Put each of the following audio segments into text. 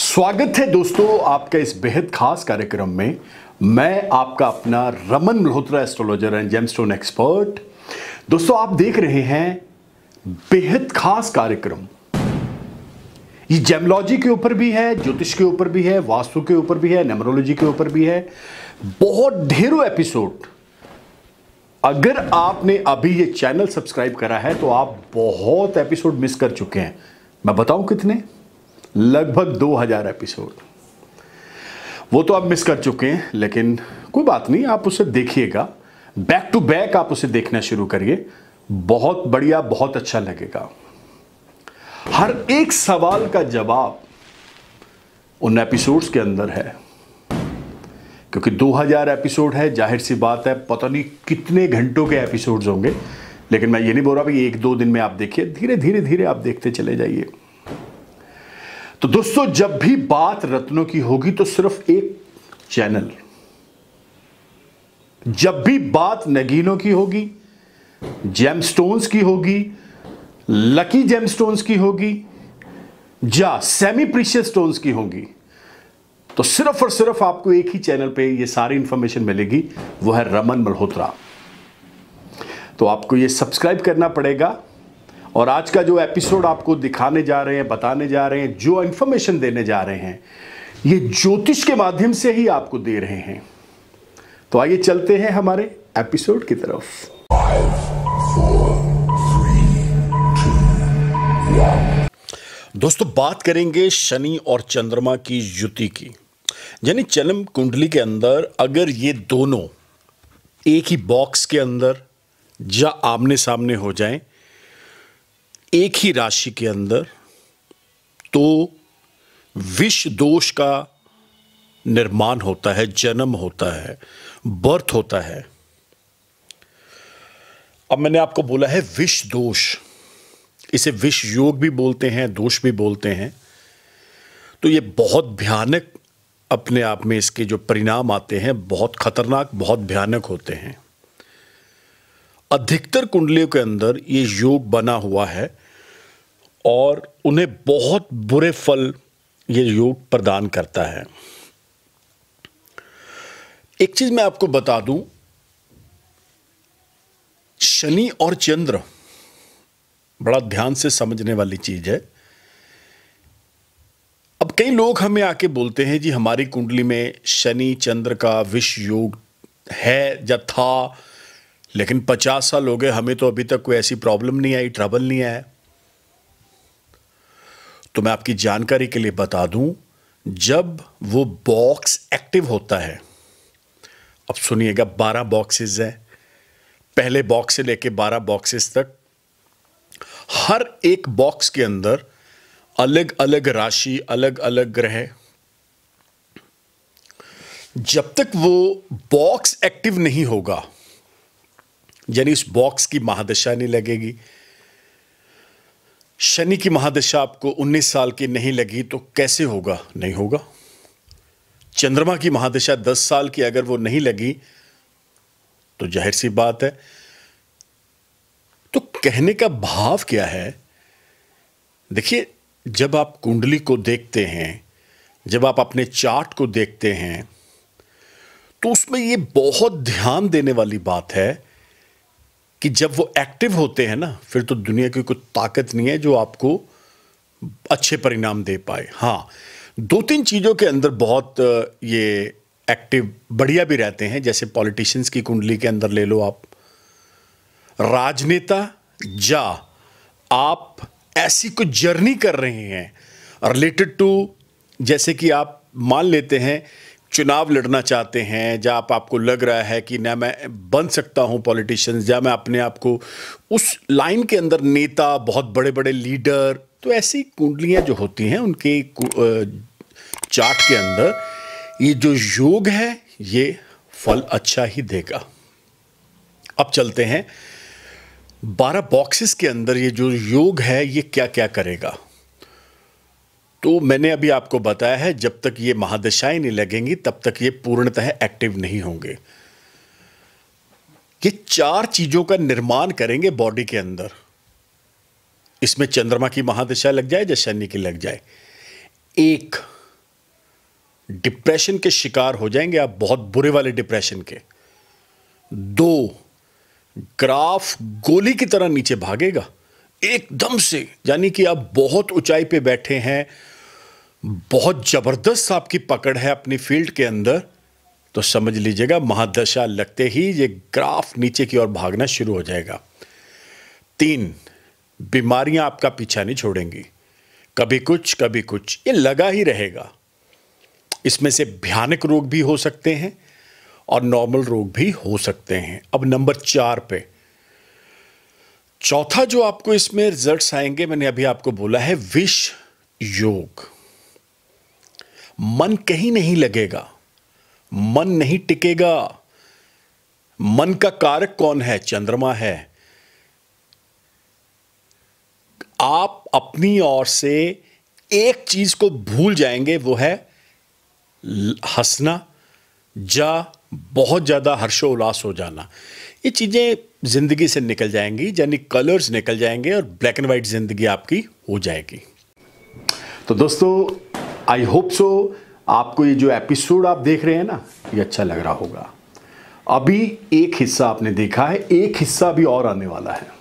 स्वागत है दोस्तों आपका इस बेहद खास कार्यक्रम में मैं आपका अपना Raman Malhotra astrologer and gemstone expert दोस्तों आप देख रहे हैं बेहद खास कार्यक्रम ये जेमलॉजी के ऊपर भी है ज्योतिष के ऊपर भी है वास्तु के ऊपर भी है नेमरोलॉजी के ऊपर भी है बहुत ढेरों एपिसोड अगर आपने अभी ये चैनल सब्सक्राइब करा है तो आप बहुत एपिसोड मिस कर चुके हैं मैं बताऊं कितने लगभग 2000 एपिसोड वो तो आप मिस कर चुके हैं लेकिन कोई बात नहीं आप उसे देखिएगा बैक टू बैक आप उसे देखना शुरू करिए बहुत बढ़िया बहुत अच्छा लगेगा हर एक सवाल का जवाब उन एपिसोड्स के अंदर है क्योंकि 2000 एपिसोड है जाहिर सी बात है पता नहीं कितने घंटों के एपिसोड्स होंगे लेकिन मैं ये नहीं बोल रहा भाई एक दो दिन में आप देखिए धीरे धीरे धीरे आप देखते चले जाइए तो दोस्तों जब भी बात रत्नों की होगी तो सिर्फ एक चैनल जब भी बात नगीनों की होगी जेमस्टोन्स की होगी लकी जेमस्टोन्स की होगी या सेमी प्रीशियस स्टोन्स की होगी तो सिर्फ और सिर्फ आपको एक ही चैनल पे ये सारी इंफॉर्मेशन मिलेगी वो है रमन मल्होत्रा तो आपको ये सब्सक्राइब करना पड़ेगा और आज का जो एपिसोड आपको दिखाने जा रहे हैं बताने जा रहे हैं जो इंफॉर्मेशन देने जा रहे हैं ये ज्योतिष के माध्यम से ही आपको दे रहे हैं तो आइए चलते हैं हमारे एपिसोड की तरफ दोस्तों बात करेंगे शनि और चंद्रमा की युति की यानी चलम कुंडली के अंदर अगर ये दोनों एक ही बॉक्स के अंदर या आमने सामने हो जाएं एक ही राशि के अंदर तो विष दोष का निर्माण होता है जन्म होता है बर्थ होता है अब मैंने आपको बोला है विष दोष इसे विष योग भी बोलते हैं दोष भी बोलते हैं तो ये बहुत भयानक अपने आप में इसके जो परिणाम आते हैं बहुत खतरनाक बहुत भयानक होते हैं अधिकतर कुंडलियों के अंदर ये योग बना हुआ है और उन्हें बहुत बुरे फल ये योग प्रदान करता है एक चीज मैं आपको बता दूं शनि और चंद्र बड़ा ध्यान से समझने वाली चीज है अब कई लोग हमें आके बोलते हैं जी हमारी कुंडली में शनि चंद्र का विष योग है या था लेकिन पचास साल हो गए हमें तो अभी तक कोई ऐसी प्रॉब्लम नहीं आई ट्रबल नहीं आया तो मैं आपकी जानकारी के लिए बता दूं जब वो बॉक्स एक्टिव होता है अब सुनिएगा बारह बॉक्सेस है पहले बॉक्स से लेके बारह बॉक्सेस तक हर एक बॉक्स के अंदर अलग अलग राशि अलग अलग ग्रह जब तक वो बॉक्स एक्टिव नहीं होगा यानी उस बॉक्स की महादशा नहीं लगेगी शनि की महादशा आपको 19 साल की नहीं लगी तो कैसे होगा नहीं होगा चंद्रमा की महादशा 10 साल की अगर वो नहीं लगी तो जाहिर सी बात है तो कहने का भाव क्या है देखिए जब आप कुंडली को देखते हैं जब आप अपने चार्ट को देखते हैं तो उसमें ये बहुत ध्यान देने वाली बात है कि जब वो एक्टिव होते हैं ना फिर तो दुनिया की कोई ताकत नहीं है जो आपको अच्छे परिणाम दे पाए हाँ दो तीन चीज़ों के अंदर बहुत ये एक्टिव बढ़िया भी रहते हैं जैसे पॉलिटिशियंस की कुंडली के अंदर ले लो आप राजनेता जा आप ऐसी कुछ जर्नी कर रहे हैं रिलेटेड टू जैसे कि आप मान लेते हैं चुनाव लड़ना चाहते हैं जहाँ आप आपको लग रहा है कि ना मैं बन सकता हूँ पॉलिटिशियंस या मैं अपने आप को उस लाइन के अंदर नेता बहुत बड़े बड़े लीडर तो ऐसी कुंडलियाँ जो होती हैं उनके चार्ट के अंदर ये जो योग है ये फल अच्छा ही देगा अब चलते हैं बारह बॉक्सेस के अंदर ये जो योग है ये क्या क्या करेगा तो मैंने अभी आपको बताया है जब तक ये महादशाएं नहीं लगेंगी तब तक ये पूर्णतः एक्टिव नहीं होंगे ये चार चीजों का निर्माण करेंगे बॉडी के अंदर इसमें चंद्रमा की महादशा लग जाए या शनि की लग जाए एक डिप्रेशन के शिकार हो जाएंगे आप बहुत बुरे वाले डिप्रेशन के दो ग्राफ गोली की तरह नीचे भागेगा एकदम से यानी कि आप बहुत ऊंचाई पे बैठे हैं बहुत ज़बरदस्त आपकी पकड़ है अपनी फील्ड के अंदर तो समझ लीजिएगा महादशा लगते ही ये ग्राफ नीचे की ओर भागना शुरू हो जाएगा तीन बीमारियां आपका पीछा नहीं छोड़ेंगी कभी कुछ कभी कुछ ये लगा ही रहेगा इसमें से भयानक रोग भी हो सकते हैं और नॉर्मल रोग भी हो सकते हैं अब नंबर चार पे चौथा जो आपको इसमें रिजल्ट्स आएंगे मैंने अभी आपको बोला है विष योग मन कहीं नहीं लगेगा मन नहीं टिकेगा मन का कारक कौन है चंद्रमा है आप अपनी ओर से एक चीज को भूल जाएंगे वो है हंसना जा बहुत ज्यादा हर्षोल्लास हो जाना ये चीजें ज़िंदगी से निकल जाएंगी यानी कलर्स निकल जाएंगे और ब्लैक एंड वाइट ज़िंदगी आपकी हो जाएगी तो दोस्तों आई होप सो आपको ये जो एपिसोड आप देख रहे हैं ना ये अच्छा लग रहा होगा अभी एक हिस्सा आपने देखा है एक हिस्सा भी और आने वाला है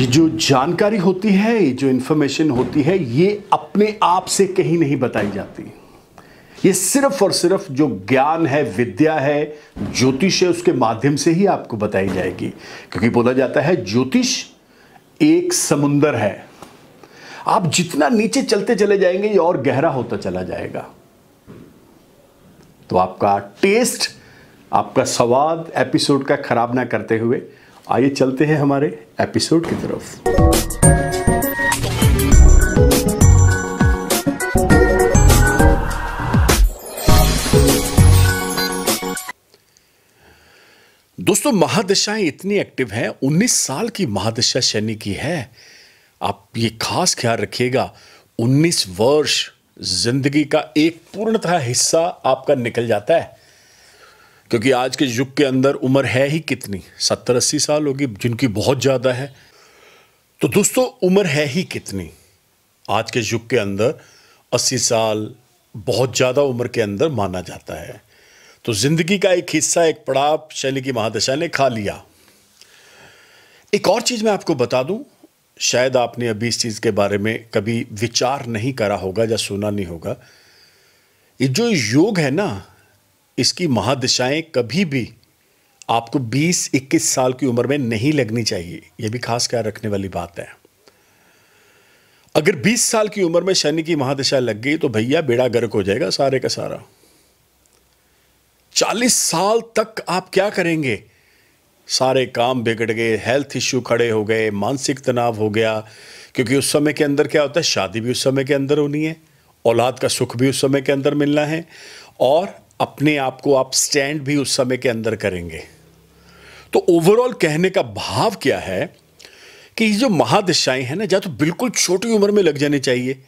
ये जो जानकारी होती है ये जो इंफॉर्मेशन होती है ये अपने आप से कहीं नहीं बताई जाती ये सिर्फ और सिर्फ जो ज्ञान है विद्या है ज्योतिष है उसके माध्यम से ही आपको बताई जाएगी क्योंकि बोला जाता है ज्योतिष एक समुंदर है आप जितना नीचे चलते चले जाएंगे ये और गहरा होता चला जाएगा तो आपका टेस्ट आपका स्वाद एपिसोड का खराब ना करते हुए आइए चलते हैं हमारे एपिसोड की तरफ दोस्तों महादशाएं इतनी एक्टिव हैं 19 साल की महादशा शनि की है आप ये खास ख्याल रखिएगा 19 वर्ष जिंदगी का एक पूर्णतः हिस्सा आपका निकल जाता है क्योंकि आज के युग के अंदर उम्र है ही कितनी सत्तर अस्सी साल होगी जिनकी बहुत ज़्यादा है तो दोस्तों उम्र है ही कितनी आज के युग के अंदर अस्सी साल बहुत ज़्यादा उम्र के अंदर माना जाता है तो जिंदगी का एक हिस्सा एक पड़ाव शैली की महादशा ने खा लिया एक और चीज मैं आपको बता दूं शायद आपने अभी इस चीज के बारे में कभी विचार नहीं करा होगा या सुना नहीं होगा ये जो योग है ना इसकी महादशाएं कभी भी आपको 20-21 साल की उम्र में नहीं लगनी चाहिए यह भी खास ख्याल रखने वाली बात है अगर 20 साल की उम्र में शनि की महादशा लग गई तो भैया बेड़ा गर्क हो जाएगा सारे का सारा चालीस साल तक आप क्या करेंगे सारे काम बिगड़ गए हेल्थ इश्यू खड़े हो गए मानसिक तनाव हो गया क्योंकि उस समय के अंदर क्या होता है शादी भी उस समय के अंदर होनी है औलाद का सुख भी उस समय के अंदर मिलना है और अपने आप को आप स्टैंड भी उस समय के अंदर करेंगे तो ओवरऑल कहने का भाव क्या है कि ये जो महादिशाएं हैं ना या तो बिल्कुल छोटी उम्र में लग जानी चाहिए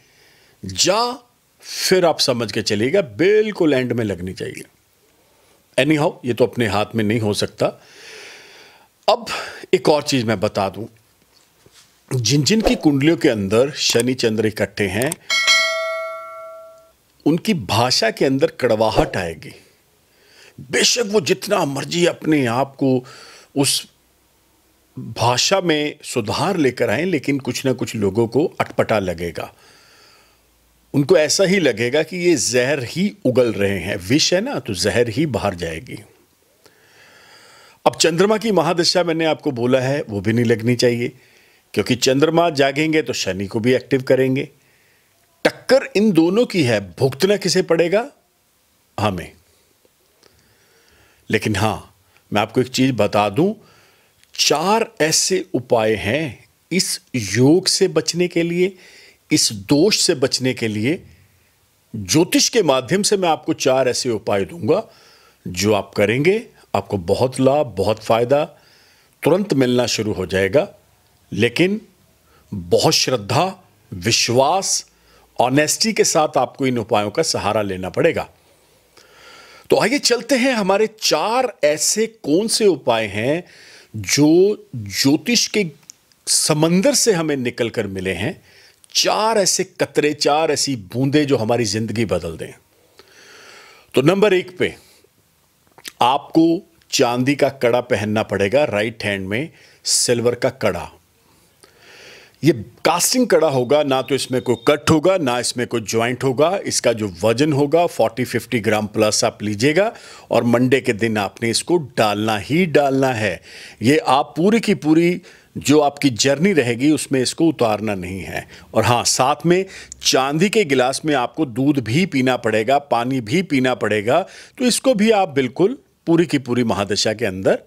जा फिर आप समझ के चलिएगा बिल्कुल एंड में लगनी चाहिए एनी हाउ ये तो अपने हाथ में नहीं हो सकता अब एक और चीज़ मैं बता दूं जिन जिन की कुंडलियों के अंदर शनि चंद्र इकट्ठे हैं उनकी भाषा के अंदर कड़वाहट आएगी बेशक वो जितना मर्जी अपने आप को उस भाषा में सुधार लेकर आए लेकिन कुछ ना कुछ लोगों को अटपटा लगेगा उनको ऐसा ही लगेगा कि ये जहर ही उगल रहे हैं विष है ना तो जहर ही बाहर जाएगी अब चंद्रमा की महादशा मैंने आपको बोला है वो भी नहीं लगनी चाहिए क्योंकि चंद्रमा जागेंगे तो शनि को भी एक्टिव करेंगे टक्कर इन दोनों की है भुगतना किसे पड़ेगा हमें हाँ, लेकिन हां मैं आपको एक चीज बता दूं चार ऐसे उपाय हैं इस योग से बचने के लिए इस दोष से बचने के लिए ज्योतिष के माध्यम से मैं आपको चार ऐसे उपाय दूंगा जो आप करेंगे आपको बहुत लाभ बहुत फायदा तुरंत मिलना शुरू हो जाएगा लेकिन बहुत श्रद्धा विश्वास ऑनेस्टी के साथ आपको इन उपायों का सहारा लेना पड़ेगा तो आइए चलते हैं हमारे चार ऐसे कौन से उपाय हैं जो ज्योतिष के समंदर से हमें निकलकर मिले हैं चार ऐसे कतरे चार ऐसी बूंदे जो हमारी जिंदगी बदल दें तो नंबर एक पे आपको चांदी का कड़ा पहनना पड़ेगा राइट हैंड में सिल्वर का कड़ा ये कास्टिंग कड़ा होगा ना तो इसमें कोई कट होगा ना इसमें कोई ज्वाइंट होगा इसका जो वजन होगा 40-50 ग्राम प्लस आप लीजिएगा और मंडे के दिन आपने इसको डालना ही डालना है ये आप पूरी की पूरी जो आपकी जर्नी रहेगी उसमें इसको उतारना नहीं है और हाँ साथ में चांदी के गिलास में आपको दूध भी पीना पड़ेगा पानी भी पीना पड़ेगा तो इसको भी आप बिल्कुल पूरी की पूरी महादशा के अंदर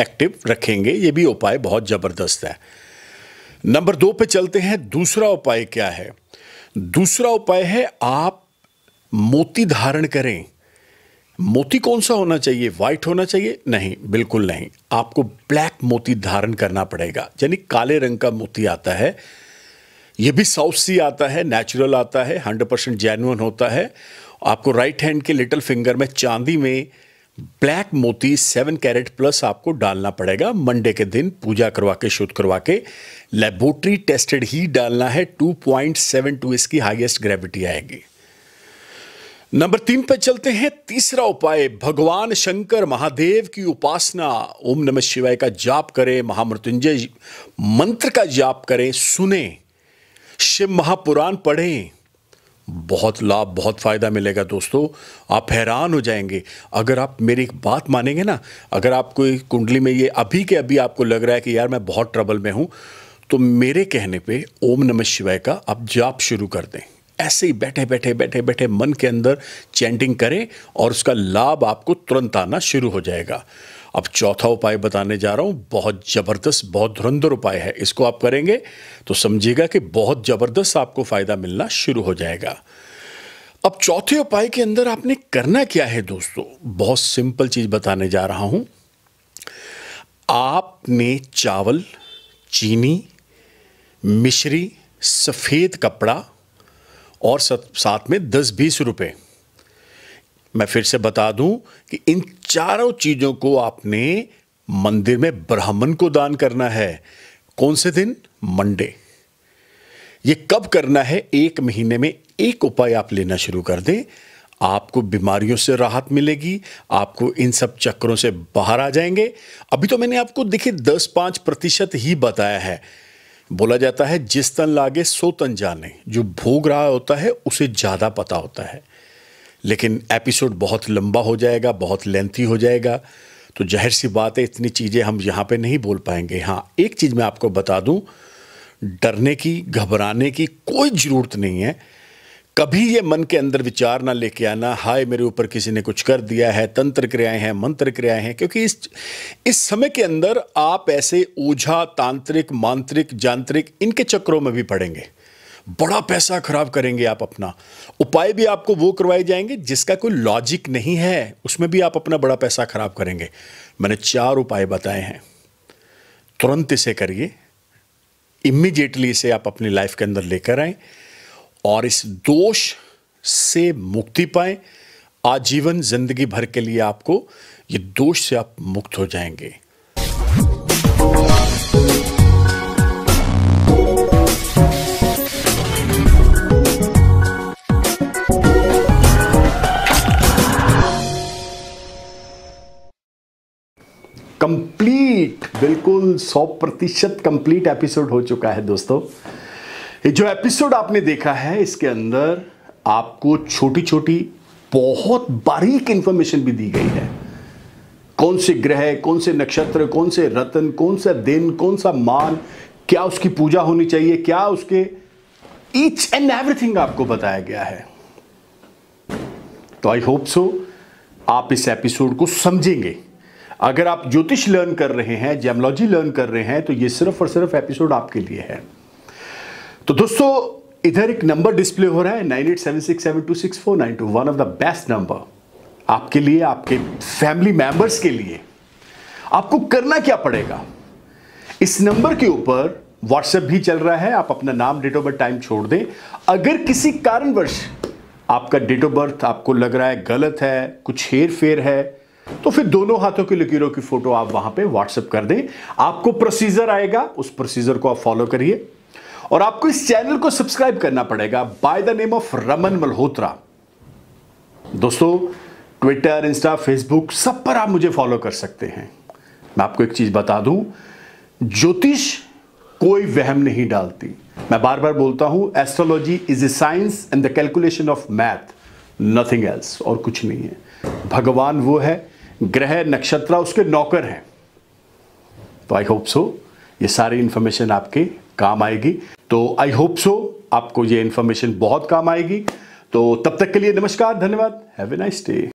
एक्टिव रखेंगे ये भी उपाय बहुत ज़बरदस्त है नंबर दो पे चलते हैं दूसरा उपाय क्या है दूसरा उपाय है आप मोती धारण करें मोती कौन सा होना चाहिए व्हाइट होना चाहिए नहीं बिल्कुल नहीं आपको ब्लैक मोती धारण करना पड़ेगा यानी काले रंग का मोती आता है यह भी साउथ सी आता है नेचुरल आता है हंड्रेड परसेंट जेन्युन होता है आपको राइट हैंड के लिटिल फिंगर में चांदी में ब्लैक मोती सेवन कैरेट प्लस आपको डालना पड़ेगा मंडे के दिन पूजा करवा के शुद्ध करवा के लेबोरेटरी टेस्टेड ही डालना है 2.72 इसकी हाईएस्ट ग्रेविटी आएगी नंबर तीन पर चलते हैं तीसरा उपाय भगवान शंकर महादेव की उपासना ओम नमः शिवाय का जाप करें महामृत्युंजय मंत्र का जाप करें सुने शिव महापुराण पढ़ें बहुत लाभ बहुत फ़ायदा मिलेगा दोस्तों आप हैरान हो जाएंगे अगर आप मेरी एक बात मानेंगे ना अगर आप कोई कुंडली में ये अभी के अभी आपको लग रहा है कि यार मैं बहुत ट्रबल में हूँ तो मेरे कहने पे ओम नमः शिवाय का आप जाप शुरू कर दें ऐसे ही बैठे बैठे बैठे बैठे मन के अंदर चैंटिंग करें और उसका लाभ आपको तुरंत आना शुरू हो जाएगा अब चौथा उपाय बताने जा रहा हूँ बहुत ज़बरदस्त बहुत धुरंधर उपाय है इसको आप करेंगे तो समझिएगा कि बहुत ज़बरदस्त आपको फ़ायदा मिलना शुरू हो जाएगा अब चौथे उपाय के अंदर आपने करना क्या है दोस्तों बहुत सिंपल चीज़ बताने जा रहा हूँ आपने चावल चीनी मिश्री सफ़ेद कपड़ा और साथ में दस बीस रुपये मैं फिर से बता दूं कि इन चारों चीज़ों को आपने मंदिर में ब्राह्मण को दान करना है कौन से दिन मंडे ये कब करना है एक महीने में एक उपाय आप लेना शुरू कर दें आपको बीमारियों से राहत मिलेगी आपको इन सब चक्रों से बाहर आ जाएंगे अभी तो मैंने आपको देखिए दस पांच प्रतिशत ही बताया है बोला जाता है जिस तन लागे सो तन जाने जो भोग रहा होता है उसे ज़्यादा पता होता है लेकिन एपिसोड बहुत लंबा हो जाएगा बहुत लेंथी हो जाएगा तो जाहिर सी बात है इतनी चीज़ें हम यहाँ पे नहीं बोल पाएंगे हाँ एक चीज़ मैं आपको बता दूँ डरने की घबराने की कोई ज़रूरत नहीं है कभी ये मन के अंदर विचार ना लेके आना हाय मेरे ऊपर किसी ने कुछ कर दिया है तंत्र क्रियाएं हैं मंत्र क्रियाएं हैं क्योंकि इस इस समय के अंदर आप ऐसे ओझा तांत्रिक मांत्रिक जांत्रिक इनके चक्रों में भी पड़ेंगे बड़ा पैसा खराब करेंगे आप अपना उपाय भी आपको वो करवाए जाएंगे जिसका कोई लॉजिक नहीं है उसमें भी आप अपना बड़ा पैसा खराब करेंगे मैंने चार उपाय बताए हैं तुरंत इसे करिए इमीडिएटली इसे आप अपनी लाइफ के अंदर लेकर आए और इस दोष से मुक्ति पाएं आजीवन जिंदगी भर के लिए आपको ये दोष से आप मुक्त हो जाएंगे कंप्लीट बिल्कुल सौ प्रतिशत कंप्लीट एपिसोड हो चुका है दोस्तों जो एपिसोड आपने देखा है इसके अंदर आपको छोटी छोटी बहुत बारीक इंफॉर्मेशन भी दी गई है कौन से ग्रह कौन से नक्षत्र कौन से रतन कौन सा दिन कौन सा मान क्या उसकी पूजा होनी चाहिए क्या उसके ईच एंड एवरीथिंग आपको बताया गया है तो आई होप सो आप इस एपिसोड को समझेंगे अगर आप ज्योतिष लर्न कर रहे हैं जेमोलॉजी लर्न कर रहे हैं तो ये सिर्फ और सिर्फ एपिसोड आपके लिए है तो दोस्तों इधर एक नंबर डिस्प्ले हो रहा है nine eight seven six seven two six four nine two one of the best number आपके लिए आपके फैमिली मेंबर्स के लिए आपको करना क्या पड़ेगा इस नंबर के ऊपर व्हाट्सएप भी चल रहा है आप अपना नाम डेट ऑफ बर्थ टाइम छोड़ दें अगर किसी कारणवश आपका डेट ऑफ बर्थ आपको लग रहा है गलत है कुछ हेर फेर है तो फिर दोनों हाथों की लकीरों की फोटो आप वहां पे व्हाट्सएप कर दें आपको प्रोसीजर आएगा उस प्रोसीजर को आप फॉलो करिए और आपको इस चैनल को सब्सक्राइब करना पड़ेगा by the name of Raman Malhotra दोस्तों ट्विटर इंस्टा फेसबुक सब पर आप मुझे फॉलो कर सकते हैं मैं आपको एक चीज बता दूं ज्योतिष कोई वहम नहीं डालती मैं बार बार बोलता हूं astrology is a science and the calculation of math nothing else और कुछ नहीं है भगवान वो है ग्रह नक्षत्र उसके नौकर हैं तो आई होप सो ये सारी इंफॉर्मेशन आपके काम आएगी तो आई होप सो आपको ये इन्फॉर्मेशन बहुत काम आएगी तो तब तक के लिए नमस्कार धन्यवाद हैव ए नाइस डे